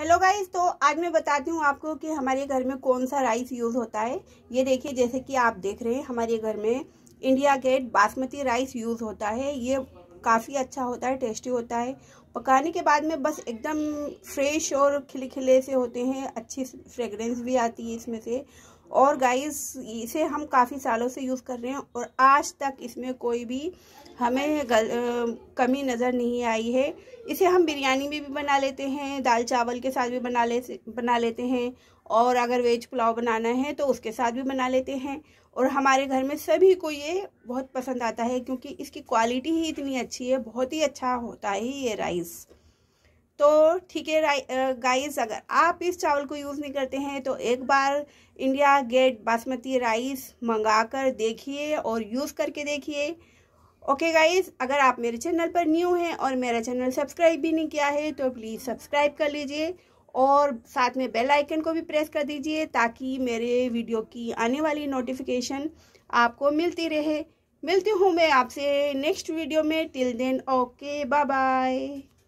hello guys तो आज मैं बताती हूँ आपको कि हमारे घर में कौन सा राइस यूज़ होता है ये देखिए जैसे कि आप देख रहे हैं हमारे घर में India Gate basmati rice use होता है ये काफ़ी अच्छा होता है टेस्टी होता है पकाने के बाद में बस एकदम फ्रेश और खिले खिले से होते हैं अच्छी फ्रेगरेंस भी आती है इसमें से और गाइस इसे हम काफ़ी सालों से यूज़ कर रहे हैं और आज तक इसमें कोई भी हमें गल, आ, कमी नज़र नहीं आई है इसे हम बिरयानी में भी बना लेते हैं दाल चावल के साथ भी बना ले बना लेते हैं और अगर वेज पुलाव बनाना है तो उसके साथ भी बना लेते हैं और हमारे घर में सभी को ये बहुत पसंद आता है क्योंकि इसकी क्वालिटी ही इतनी अच्छी है बहुत ही अच्छा होता है ये राइस तो ठीक है गाइस अगर आप इस चावल को यूज़ नहीं करते हैं तो एक बार इंडिया गेट बासमती राइस मंगा कर देखिए और यूज़ करके देखिए ओके गाइस अगर आप मेरे चैनल पर न्यू हैं और मेरा चैनल सब्सक्राइब भी नहीं किया है तो प्लीज़ सब्सक्राइब कर लीजिए और साथ में बेल आइकन को भी प्रेस कर दीजिए ताकि मेरे वीडियो की आने वाली नोटिफिकेशन आपको मिलती रहे मिलती हूँ मैं आपसे नेक्स्ट वीडियो में till then okay bye bye